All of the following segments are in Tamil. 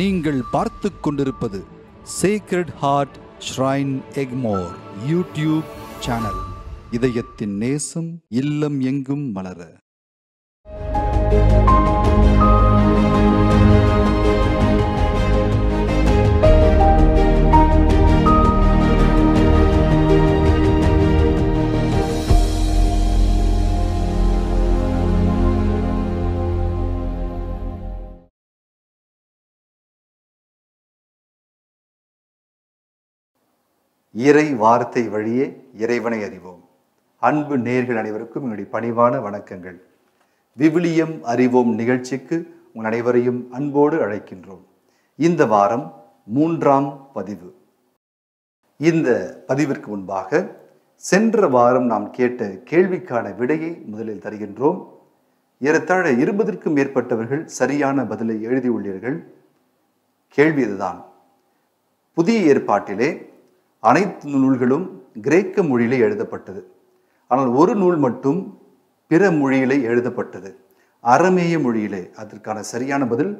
நீங்கள் பார்த்து கொண்டிருப்பது secret heart shrine Egmore YouTube channel இதயத்தின் நேசம் இல்லம் எங்கும் மலர இறை வார்த்தை வழியே இறைவனை அறிவோம் அன்பு நேர்கள் அனைவருக்கும் என்னுடைய பணிவான வணக்கங்கள் விவிலியம் அறிவோம் நிகழ்ச்சிக்கு உங்கள் அனைவரையும் அன்போடு அழைக்கின்றோம் இந்த வாரம் மூன்றாம் பதிவு இந்த பதிவிற்கு முன்பாக சென்ற வாரம் நாம் கேட்ட கேள்விக்கான விடையை முதலில் தருகின்றோம் ஏறத்தாழ இருபதற்கும் மேற்பட்டவர்கள் சரியான பதிலை எழுதியுள்ளீர்கள் கேள்வி இதுதான் புதிய ஏற்பாட்டிலே அனைத்து நூல்களும் கிரேக்க மொழியிலே எழுதப்பட்டது ஆனால் ஒரு நூல் மட்டும் பிற மொழியிலே எழுதப்பட்டது அறமேய மொழியிலே அதற்கான சரியான பதில்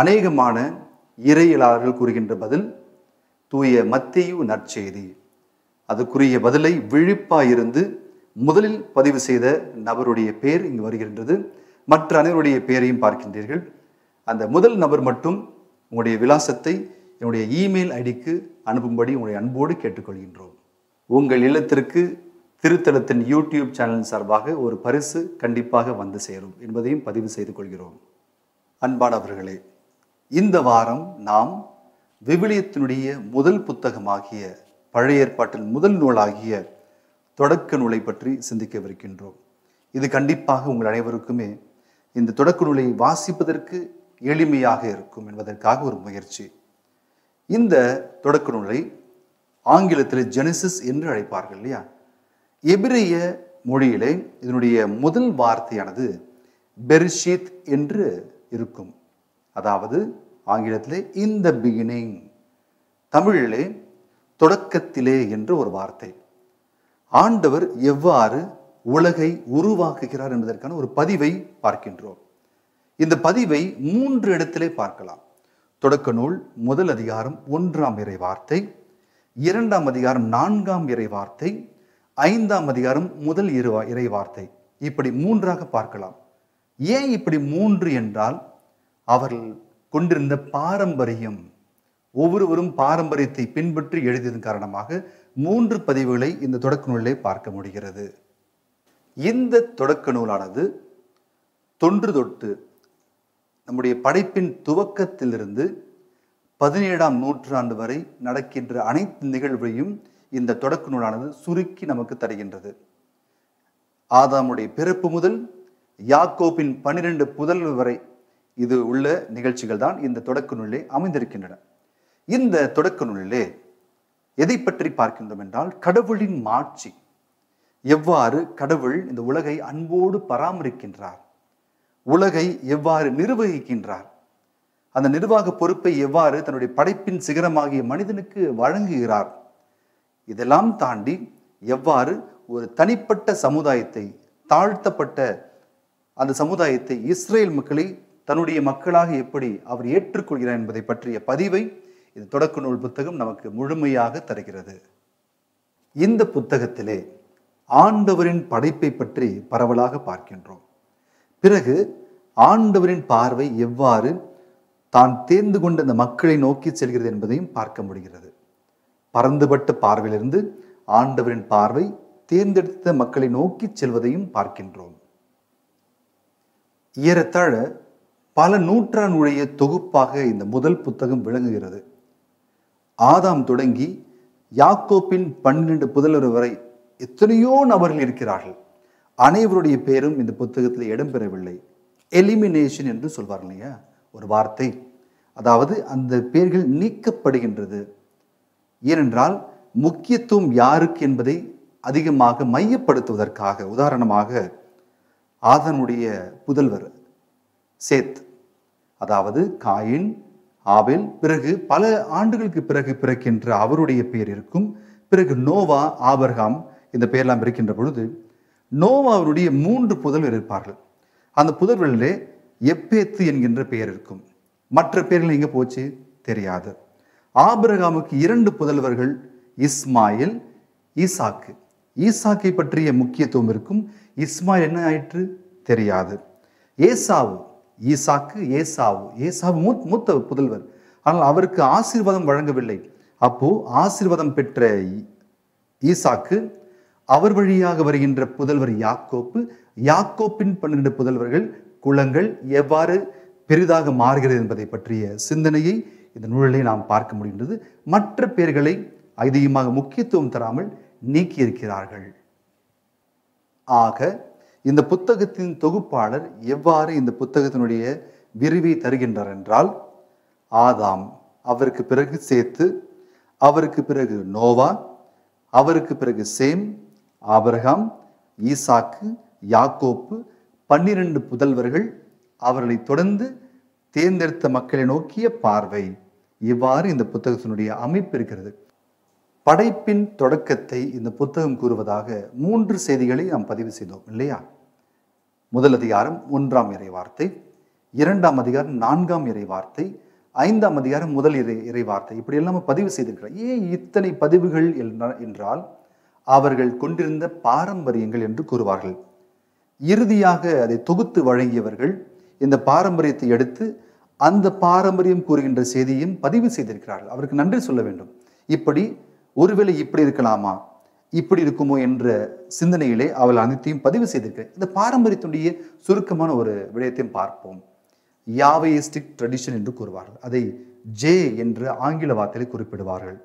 அநேகமான இறையலாளர்கள் கூறுகின்ற பதில் தூய மத்தியு நற்செய்தி அதுக்குரிய பதிலை விழிப்பாயிருந்து முதலில் பதிவு செய்த நபருடைய பெயர் இங்கு வருகின்றது மற்ற அனைவருடைய பெயரையும் பார்க்கின்றீர்கள் அந்த முதல் நபர் மட்டும் உங்களுடைய விலாசத்தை என்னுடைய இமெயில் ஐடிக்கு அனுப்பும்படி உங்களுடைய அன்போடு கேட்டுக்கொள்கின்றோம் உங்கள் இல்லத்திற்கு திருத்தலத்தின் யூடியூப் சேனல் சார்பாக ஒரு பரிசு கண்டிப்பாக வந்து சேரும் என்பதையும் பதிவு செய்து கொள்கிறோம் அன்பானவர்களே இந்த வாரம் நாம் விவிலியத்தினுடைய முதல் புத்தகமாகிய பழைய ஏற்பாட்டின் முதல் நூலாகிய தொடக்க நூலை பற்றி சிந்திக்கவிருக்கின்றோம் இது கண்டிப்பாக உங்கள் அனைவருக்குமே இந்த தொடக்க நூலை வாசிப்பதற்கு எளிமையாக இருக்கும் என்பதற்காக ஒரு முயற்சி இந்த தொடக்க நூலை ஆங்கிலத்தில் ஜெனிசிஸ் என்று அழைப்பார்கள் இல்லையா எபிரிய மொழியிலே இதனுடைய முதல் வார்த்தையானது பெர்ஷீத் என்று இருக்கும் அதாவது ஆங்கிலத்திலே இன் த பிகினிங் தமிழிலே தொடக்கத்திலே என்று ஒரு வார்த்தை ஆண்டவர் எவ்வாறு உலகை உருவாக்குகிறார் என்பதற்கான ஒரு பதிவை பார்க்கின்றோம் இந்த பதிவை மூன்று இடத்திலே பார்க்கலாம் தொடக்க நூல் முதல் அதிகாரம் ஒன்றாம் இறை வார்த்தை இரண்டாம் அதிகாரம் நான்காம் இறை வார்த்தை ஐந்தாம் அதிகாரம் முதல் இரு இறை வார்த்தை இப்படி மூன்றாக பார்க்கலாம் ஏன் இப்படி மூன்று என்றால் அவர்கள் கொண்டிருந்த பாரம்பரியம் ஒவ்வொருவரும் பாரம்பரியத்தை பின்பற்றி எழுதியதன் காரணமாக மூன்று பதிவுகளை இந்த தொடக்க நூலிலே பார்க்க முடிகிறது இந்த தொடக்க நூலானது தொன்று தொட்டு நம்முடைய படைப்பின் துவக்கத்திலிருந்து பதினேழாம் நூற்றாண்டு வரை நடக்கின்ற அனைத்து நிகழ்வையும் இந்த தொடக்க நூலானது சுருக்கி நமக்கு தருகின்றது ஆதாமுடைய பிறப்பு முதல் யாக்கோப்பின் பன்னிரண்டு புதல்வு வரை இது உள்ள நிகழ்ச்சிகள் தான் இந்த தொடக்க நூலிலே அமைந்திருக்கின்றன இந்த தொடக்க நூலிலே எதை பற்றி பார்க்கின்றோம் என்றால் கடவுளின் மாட்சி எவ்வாறு கடவுள் இந்த உலகை அன்போடு பராமரிக்கின்றார் உலகை எவ்வாறு நிர்வகிக்கின்றார் அந்த நிர்வாக பொறுப்பை எவ்வாறு தன்னுடைய படைப்பின் சிகரமாகிய மனிதனுக்கு வழங்குகிறார் இதெல்லாம் தாண்டி எவ்வாறு ஒரு தனிப்பட்ட சமுதாயத்தை தாழ்த்தப்பட்ட அந்த சமுதாயத்தை இஸ்ரேல் மக்களை தன்னுடைய மக்களாக எப்படி அவர் ஏற்றுக்கொள்கிறார் என்பதை பற்றிய பதிவை இது தொடக்க நூல் புத்தகம் நமக்கு முழுமையாக தருகிறது இந்த புத்தகத்திலே ஆண்டவரின் படைப்பை பற்றி பரவலாக பார்க்கின்றோம் பிறகு ஆண்டவரின் பார்வை எவ்வாறு தான் தேர்ந்து கொண்ட அந்த மக்களை நோக்கி செல்கிறது என்பதையும் பார்க்க முடிகிறது பறந்துபட்ட பார்வையிலிருந்து ஆண்டவரின் பார்வை தேர்ந்தெடுத்த மக்களை நோக்கி செல்வதையும் பார்க்கின்றோம் ஏறத்தாழ பல நூற்றாண்டுடைய தொகுப்பாக இந்த முதல் புத்தகம் விளங்குகிறது ஆதாம் தொடங்கி யாக்கோப்பின் பன்னிரண்டு புதல்வர் வரை எத்தனையோ நபர்கள் இருக்கிறார்கள் அனைவருடைய பேரும் இந்த புத்தகத்தில் இடம்பெறவில்லை எலிமினேஷன் என்று சொல்வார் இல்லையா ஒரு வார்த்தை அதாவது அந்த பேர்கள் நீக்கப்படுகின்றது ஏனென்றால் முக்கியத்துவம் யாருக்கு என்பதை அதிகமாக மையப்படுத்துவதற்காக உதாரணமாக ஆதனுடைய புதல்வர் சேத் அதாவது காயின் ஆபேல் பிறகு பல ஆண்டுகளுக்கு பிறகு பிறக்கின்ற அவருடைய பேர் இருக்கும் பிறகு நோவா ஆபர்காம் இந்த பெயரெல்லாம் இருக்கின்ற பொழுது நோவாவருடைய மூன்று புதல்வர் இருப்பார்கள் அந்த புதல்வரிலே எப்பேத்து என்கின்ற பெயர் இருக்கும் மற்ற பெயர்கள் எங்கே போச்சு தெரியாது ஆபிரகாமுக்கு இரண்டு புதல்வர்கள் இஸ்மாயில் ஈசாக்கு ஈசாக்கை பற்றிய முக்கியத்துவம் இருக்கும் இஸ்மாயில் என்ன ஆயிற்று தெரியாது ஏசாவு ஈசாக்கு ஏசாவு ஏசாவு மூத் மூத்த புதல்வர் ஆனால் அவருக்கு ஆசீர்வாதம் வழங்கவில்லை அப்போ ஆசீர்வாதம் பெற்ற ஈசாக்கு அவர் வழியாக வருகின்ற புதல்வர் யாக்கோப்பு யாக்கோப்பின் பன்னிரண்டு புதல்வர்கள் குளங்கள் எவ்வாறு பெரிதாக மாறுகிறது என்பதை பற்றிய சிந்தனையை இந்த நூலிலே நாம் பார்க்க முடிகின்றது மற்ற பெயர்களை அதிகமாக முக்கியத்துவம் தராமல் நீக்கியிருக்கிறார்கள் ஆக இந்த புத்தகத்தின் தொகுப்பாளர் எவ்வாறு இந்த புத்தகத்தினுடைய விரிவை தருகின்றார் என்றால் ஆதாம் அவருக்கு பிறகு சேத்து அவருக்கு பிறகு நோவா அவருக்கு பிறகு சேம் ஆபிரகாம் ஈசாக்கு யாக்கோப்பு பன்னிரண்டு புதல்வர்கள் அவர்களை தொடர்ந்து தேர்ந்தெடுத்த மக்களை நோக்கிய பார்வை இவ்வாறு இந்த புத்தகத்தினுடைய அமைப்பு இருக்கிறது படைப்பின் தொடக்கத்தை இந்த புத்தகம் கூறுவதாக மூன்று செய்திகளை நாம் பதிவு செய்தோம் இல்லையா முதல் அதிகாரம் ஒன்றாம் இறை வார்த்தை இரண்டாம் அதிகாரம் நான்காம் இறை வார்த்தை ஐந்தாம் அதிகாரம் முதல் இறை இறை வார்த்தை இப்படி எல்லாமே பதிவு செய்திருக்கிறார் ஏன் இத்தனை பதிவுகள் என்றால் அவர்கள் கொண்டிருந்த பாரம்பரியங்கள் என்று கூறுவார்கள் இறுதியாக அதை தொகுத்து வழங்கியவர்கள் இந்த பாரம்பரியத்தை எடுத்து அந்த பாரம்பரியம் கூறுகின்ற செய்தியும் பதிவு செய்திருக்கிறார்கள் அவருக்கு நன்றி சொல்ல வேண்டும் இப்படி ஒருவேளை இப்படி இருக்கலாமா இப்படி இருக்குமோ என்ற சிந்தனையிலே அவள் அனைத்தையும் பதிவு செய்திருக்கிறார் இந்த பாரம்பரியத்துடைய சுருக்கமான ஒரு விடயத்தையும் பார்ப்போம் யாவையிஸ்டிக் ட்ரெடிஷன் என்று கூறுவார்கள் அதை ஜே என்று ஆங்கில வார்த்தையில் குறிப்பிடுவார்கள்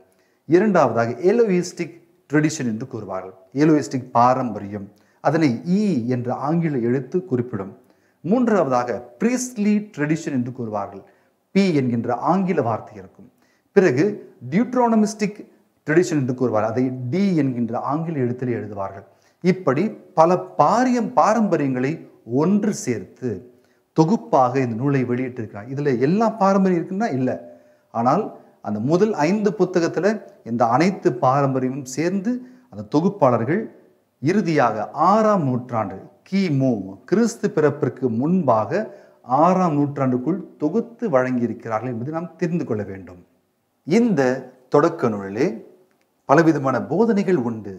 இரண்டாவதாக எலோயிஸ்டிக் ட்ரெடிஷன் என்று கூறுவார்கள் ஏலோயிஸ்டிக் பாரம்பரியம் அதனை இ e என்ற ஆங்கில எழுத்து குறிப்பிடும் மூன்றாவதாக ப்ரீஸ்லி ட்ரெடிஷன் என்று கூறுவார்கள் பி என்கின்ற ஆங்கில வார்த்தை இருக்கும் பிறகு டியூட்ரோனமிஸ்டிக் ட்ரெடிஷன் என்று கூறுவார் அதை டி என்கின்ற ஆங்கில எழுத்தில் எழுதுவார்கள் இப்படி பல பாரியம் பாரம்பரியங்களை ஒன்று சேர்த்து தொகுப்பாக இந்த நூலை வெளியிட்டிருக்கிறார் இதில் எல்லா பாரம்பரியம் இருக்குன்னா இல்லை ஆனால் அந்த முதல் ஐந்து புத்தகத்தில் இந்த அனைத்து பாரம்பரியமும் சேர்ந்து அந்த தொகுப்பாளர்கள் இறுதியாக ஆறாம் நூற்றாண்டு கிமு கிறிஸ்து பிறப்பிற்கு முன்பாக ஆறாம் நூற்றாண்டுக்குள் தொகுத்து வழங்கியிருக்கிறார்கள் என்பதை நாம் தெரிந்து கொள்ள வேண்டும் இந்த தொடக்க நூலிலே பலவிதமான போதனைகள் உண்டு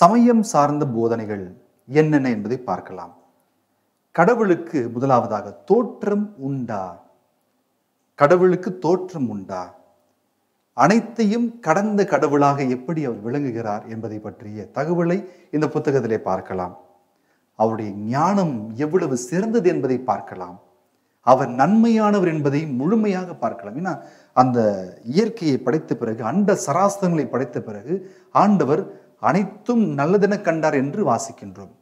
சமயம் சார்ந்த போதனைகள் என்னென்ன என்பதை பார்க்கலாம் கடவுளுக்கு முதலாவதாக தோற்றம் உண்டா கடவுளுக்கு தோற்றம் உண்டா அனைத்தையும் கடந்த கடவுளாக எப்படி அவர் விளங்குகிறார் என்பதை பற்றிய தகவலை இந்த புத்தகத்திலே பார்க்கலாம் அவருடைய ஞானம் எவ்வளவு சிறந்தது என்பதை பார்க்கலாம் அவர் நன்மையானவர் என்பதை முழுமையாக பார்க்கலாம் ஏன்னா அந்த இயற்கையை படைத்த பிறகு அண்ட சராசரங்களை படைத்த பிறகு ஆண்டவர் அனைத்தும் நல்லதென கண்டார் என்று வாசிக்கின்றோம்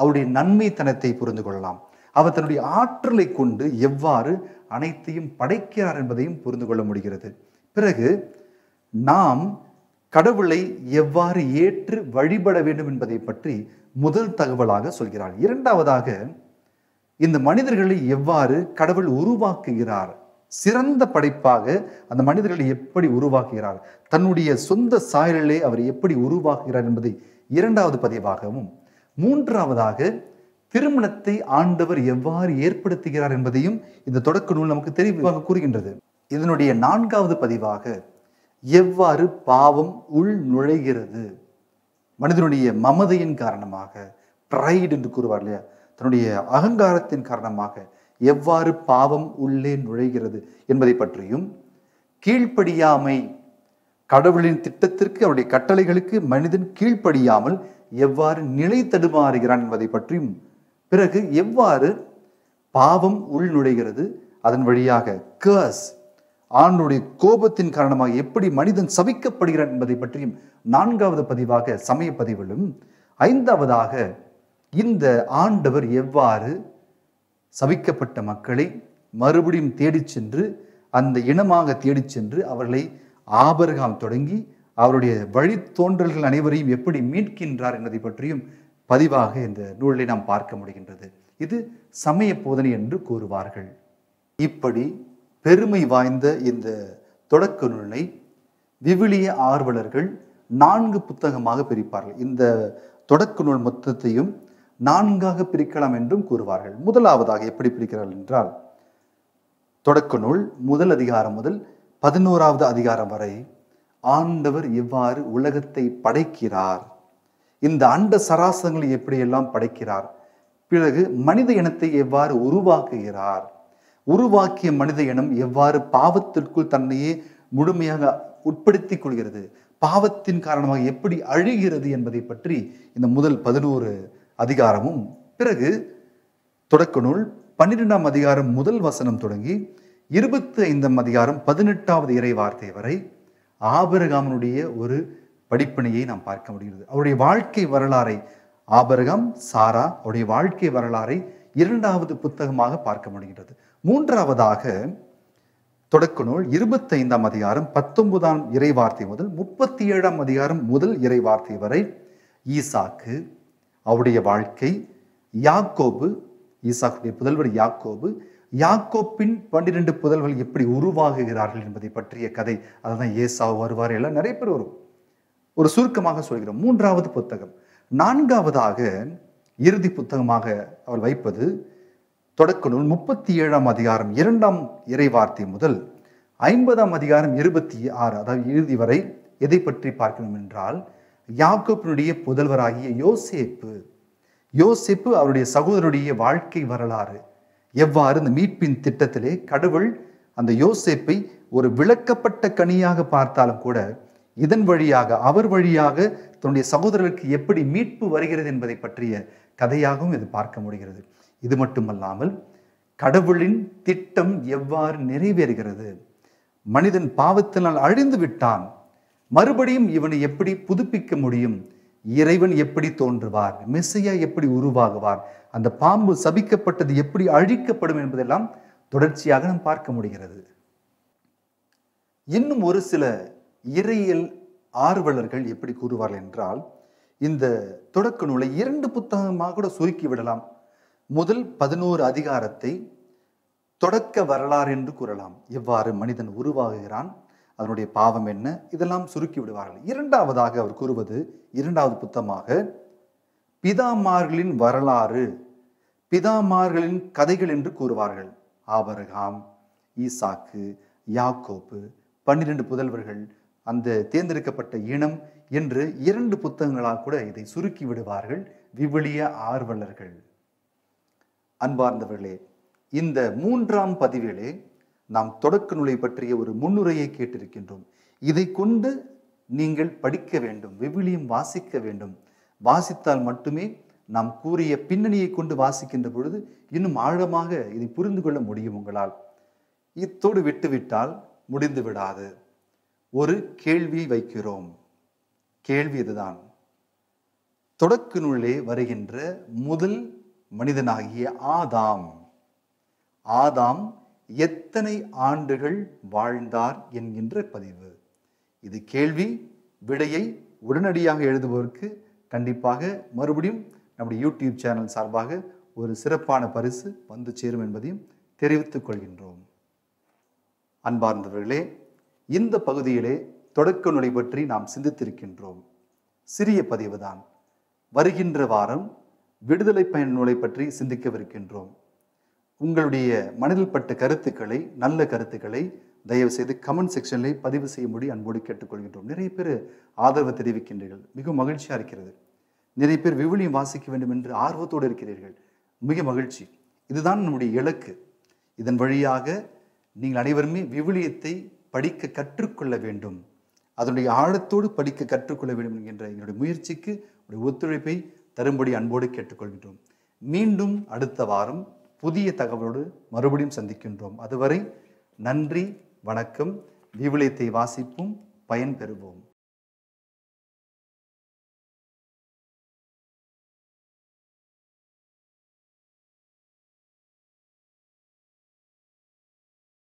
அவருடைய நன்மை தனத்தை புரிந்து கொள்ளலாம் அவர் தன்னுடைய ஆற்றலை கொண்டு எவ்வாறு அனைத்தையும் படைக்கிறார் என்பதையும் புரிந்து கொள்ள முடிகிறது பிறகு நாம் கடவுளை எவ்வாறு ஏற்று வழிபட வேண்டும் என்பதை பற்றி முதல் தகவலாக சொல்கிறார் இரண்டாவதாக இந்த மனிதர்களை எவ்வாறு கடவுள் உருவாக்குகிறார் சிறந்த படைப்பாக அந்த மனிதர்களை எப்படி உருவாக்குகிறார் தன்னுடைய சொந்த சாயலே அவர் எப்படி உருவாக்குகிறார் என்பதை இரண்டாவது பதிவாகவும் மூன்றாவதாக திருமணத்தை ஆண்டவர் எவ்வாறு ஏற்படுத்துகிறார் என்பதையும் இந்த தொடக்க நூல் நமக்கு தெளிவாக கூறுகின்றது இதனுடைய நான்காவது பதிவாக எவ்வாறு பாவம் உள் நுழைகிறது மனிதனுடைய மமதையின் காரணமாக ப்ரைடு என்று கூறுவார் இல்லையா தன்னுடைய அகங்காரத்தின் காரணமாக எவ்வாறு பாவம் உள்ளே நுழைகிறது என்பதை பற்றியும் கீழ்ப்படியாமை கடவுளின் திட்டத்திற்கு அவருடைய கட்டளைகளுக்கு மனிதன் கீழ்ப்படியாமல் எவ்வாறு நிலை தடுமாறுகிறான் என்பதை பற்றியும் பிறகு எவ்வாறு பாவம் உள் நுழைகிறது அதன் வழியாக கேர்ஸ் ஆண்டுடைய கோபத்தின் காரணமாக எப்படி மனிதன் சபிக்கப்படுகிறான் என்பதை பற்றியும் நான்காவது பதிவாக சமய பதிவிலும் ஐந்தாவதாக இந்த ஆண்டவர் எவ்வாறு சபிக்கப்பட்ட மக்களை மறுபடியும் தேடிச் சென்று அந்த இனமாக தேடிச் சென்று அவர்களை ஆபர்காம் தொடங்கி அவருடைய வழித்தோன்றல்கள் அனைவரையும் எப்படி மீட்கின்றார் என்பதை பற்றியும் பதிவாக இந்த நூலை நாம் பார்க்க முடிகின்றது இது சமய போதனை என்று கூறுவார்கள் இப்படி பெருமை வாய்ந்த இந்த தொடக்க நூலை விவிலிய ஆர்வலர்கள் நான்கு புத்தகமாக பிரிப்பார்கள் இந்த தொடக்க நூல் மொத்தத்தையும் நான்காக பிரிக்கலாம் என்றும் கூறுவார்கள் முதலாவதாக எப்படி பிரிக்கிறார்கள் என்றால் தொடக்க நூல் முதல் அதிகாரம் முதல் பதினோராவது அதிகாரம் வரை ஆண்டவர் எவ்வாறு உலகத்தை படைக்கிறார் இந்த அண்ட சராசங்களை எப்படியெல்லாம் படைக்கிறார் பிறகு மனித இனத்தை எவ்வாறு உருவாக்குகிறார் உருவாக்கிய மனித இனம் எவ்வாறு பாவத்திற்குள் தன்னையே முழுமையாக உட்படுத்தி கொள்கிறது பாவத்தின் காரணமாக எப்படி அழிகிறது என்பதை பற்றி இந்த முதல் பதினோரு அதிகாரமும் பிறகு தொடக்க நூல் பன்னிரெண்டாம் அதிகாரம் முதல் வசனம் தொடங்கி இருபத்தி ஐந்தாம் அதிகாரம் பதினெட்டாவது இறை வார்த்தை வரை ஆபரகாமனுடைய ஒரு படிப்பணியை நாம் பார்க்க முடிகிறது அவருடைய வாழ்க்கை வரலாறை ஆபரகம் சாரா அவருடைய வாழ்க்கை வரலாறை இரண்டாவது புத்தகமாக பார்க்க முடிகிறது மூன்றாவதாக தொடக்க நூல் இருபத்தைந்தாம் அதிகாரம் பத்தொன்பதாம் இறைவார்த்தை முதல் முப்பத்தி ஏழாம் அதிகாரம் முதல் இறைவார்த்தை வரை ஈசாக்கு அவருடைய வாழ்க்கை யாக்கோபு ஈசாக்குடைய புதல்வர் யாக்கோபு யாக்கோப்பின் பன்னிரெண்டு புதல்வர்கள் எப்படி உருவாகுகிறார்கள் என்பதை பற்றிய கதை அதுதான் ஏசாவு வருவார் எல்லாம் நிறைய பேர் வரும் ஒரு சுருக்கமாக சொல்கிறோம் மூன்றாவது புத்தகம் நான்காவதாக இறுதி புத்தகமாக அவர் வைப்பது தொடக்க நூல் முப்பத்தி ஏழாம் அதிகாரம் இரண்டாம் இறைவார்த்தை முதல் ஐம்பதாம் அதிகாரம் இருபத்தி ஆறு அதாவது இறுதி வரை எதை பற்றி பார்க்கணும் என்றால் யாக்கோப்பினுடைய புதல்வராகிய யோசேப்பு யோசேப்பு அவருடைய சகோதரனுடைய வாழ்க்கை வரலாறு எவ்வாறு இந்த மீட்பின் திட்டத்திலே கடவுள் அந்த யோசேப்பை ஒரு விளக்கப்பட்ட கனியாக பார்த்தாலும் கூட இதன் வழியாக அவர் வழியாக தன்னுடைய சகோதரர்களுக்கு எப்படி மீட்பு வருகிறது என்பதை பற்றிய கதையாகவும் இது பார்க்க முடிகிறது இது மட்டுமல்லாமல் கடவுளின் திட்டம் எவ்வாறு நிறைவேறுகிறது மனிதன் பாவத்தினால் அழிந்து விட்டான் மறுபடியும் இவனை எப்படி புதுப்பிக்க முடியும் இறைவன் எப்படி தோன்றுவார் மெஸ்ஸையா எப்படி உருவாகுவார் அந்த பாம்பு சபிக்கப்பட்டது எப்படி அழிக்கப்படும் என்பதெல்லாம் தொடர்ச்சியாக நாம் பார்க்க முடிகிறது இன்னும் ஒரு சில இறையியல் ஆர்வலர்கள் எப்படி கூறுவார்கள் என்றால் இந்த தொடக்க நூலை இரண்டு புத்தகமாக கூட சுருக்கி விடலாம் முதல் பதினோரு அதிகாரத்தை தொடக்க வரலாறு என்று கூறலாம் எவ்வாறு மனிதன் உருவாகுகிறான் அதனுடைய பாவம் என்ன இதெல்லாம் சுருக்கி விடுவார்கள் இரண்டாவதாக அவர் கூறுவது இரண்டாவது புத்தமாக பிதாமார்களின் வரலாறு பிதாமார்களின் கதைகள் என்று கூறுவார்கள் ஆபரகாம் ஈசாக்கு யாக்கோப்பு பன்னிரண்டு புதல்வர்கள் அந்த தேர்ந்தெடுக்கப்பட்ட இனம் என்று இரண்டு புத்தகங்களாக கூட இதை சுருக்கி விடுவார்கள் விவிலிய ஆர்வலர்கள் அன்பார்ந்தவர்களே இந்த மூன்றாம் பதிவிலே நாம் தொடக்க நூலை பற்றிய ஒரு முன்னுரையை கேட்டிருக்கின்றோம் இதை கொண்டு நீங்கள் படிக்க வேண்டும் விவிலியம் வாசிக்க வேண்டும் வாசித்தால் மட்டுமே நாம் கூறிய பின்னணியை கொண்டு வாசிக்கின்ற பொழுது இன்னும் ஆழமாக இதை புரிந்து கொள்ள முடியும் உங்களால் இத்தோடு விட்டுவிட்டால் முடிந்து விடாது ஒரு கேள்வி வைக்கிறோம் கேள்வி இதுதான் தொடக்கு நூலே வருகின்ற முதல் மனிதனாகிய ஆதாம் ஆதாம் எத்தனை ஆண்டுகள் வாழ்ந்தார் என்கின்ற பதிவு இது கேள்வி விடையை உடனடியாக எழுதுபவருக்கு கண்டிப்பாக மறுபடியும் நம்முடைய யூடியூப் சேனல் சார்பாக ஒரு சிறப்பான பரிசு வந்து சேரும் என்பதையும் தெரிவித்துக் கொள்கின்றோம் அன்பார்ந்தவர்களே இந்த பகுதியிலே தொடக்க நுழை பற்றி நாம் சிந்தித்திருக்கின்றோம் சிறிய பதிவுதான் வருகின்ற வாரம் விடுதலை பயன் நூலை பற்றி சிந்திக்கவிருக்கின்றோம் உங்களுடைய மனதில் பட்ட கருத்துக்களை நல்ல கருத்துக்களை தயவு செய்து கமெண்ட் செக்ஷனில் பதிவு செய்யும்படி அன்போடு கேட்டுக்கொள்கின்றோம் நிறைய பேர் ஆதரவு தெரிவிக்கின்றீர்கள் மிக மகிழ்ச்சியாக இருக்கிறது நிறைய பேர் விவிலியம் வாசிக்க வேண்டும் என்று ஆர்வத்தோடு இருக்கிறீர்கள் மிக மகிழ்ச்சி இதுதான் நம்முடைய இலக்கு இதன் வழியாக நீங்கள் அனைவருமே விவிலியத்தை படிக்க கற்றுக்கொள்ள வேண்டும் அதனுடைய ஆழத்தோடு படிக்க கற்றுக்கொள்ள வேண்டும் என்கின்ற எங்களுடைய முயற்சிக்கு ஒரு ஒத்துழைப்பை தரும்படி அன்போடு கேட்டுக்கொள்கின்றோம் மீண்டும் அடுத்த வாரம் புதிய தகவலோடு மறுபடியும் சந்திக்கின்றோம் அதுவரை நன்றி வணக்கம் விவிலியத்தை வாசிப்போம் பயன்பெறுவோம்